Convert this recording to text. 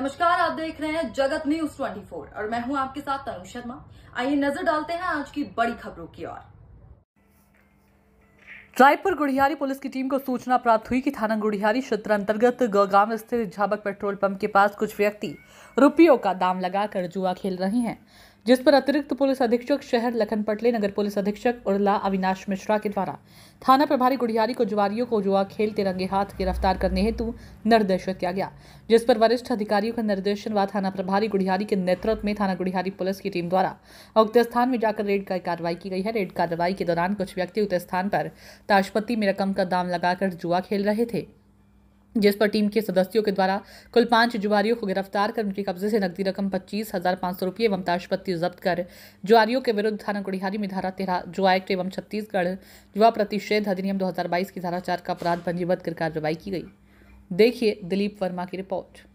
नमस्कार आप देख रहे हैं जगत न्यूज 24 और मैं हूं आपके साथ तनु शर्मा आइए नजर डालते हैं आज की बड़ी खबरों की ओर रायपुर गुड़ियारी पुलिस की टीम को सूचना प्राप्त हुई कि थाना गुड़ियारी क्षेत्र अंतर्गत गौगांव स्थित झाबक पेट्रोल पंप के पास कुछ व्यक्ति रुपयों का दाम लगाकर जुआ खेल रहे हैं जिस पर अतिरिक्त पुलिस अधीक्षक शहर लखन पटले नगर पुलिस अधीक्षक उर्ला अविनाश मिश्रा के द्वारा थाना प्रभारी गुड़ियारी को जुआरियों को जुआ खेलते रंगे हाथ गिरफ्तार करने हेतु निर्देशित किया गया जिस पर वरिष्ठ अधिकारियों का निर्देशन व थाना प्रभारी गुढ़ियारी के नेतृत्व में थाना गुड़ियारी पुलिस की टीम द्वारा उक्त स्थान में जाकर रेड का कार्रवाई की गई है रेड कार्रवाई के दौरान कुछ व्यक्ति उक्त स्थान पर ताशपत्ती में रकम का दाम लगाकर जुआ खेल रहे थे जिस पर टीम के सदस्यों के द्वारा कुल पांच जुआरियों को गिरफ्तार कर उनके कब्जे से नकदी रकम पच्चीस हजार पाँच सौ रुपये एवं ताशपत्ति जब्त कर जुआरियों के विरुद्ध थाना कुड़िहारी में धारा तेरह जुआ एक्ट एवं छत्तीसगढ़ युवा प्रतिषेध अधिनियम 2022 की धारा चार का अपराध पंजीबद्ध कर कार्रवाई की गई देखिए दिलीप वर्मा की रिपोर्ट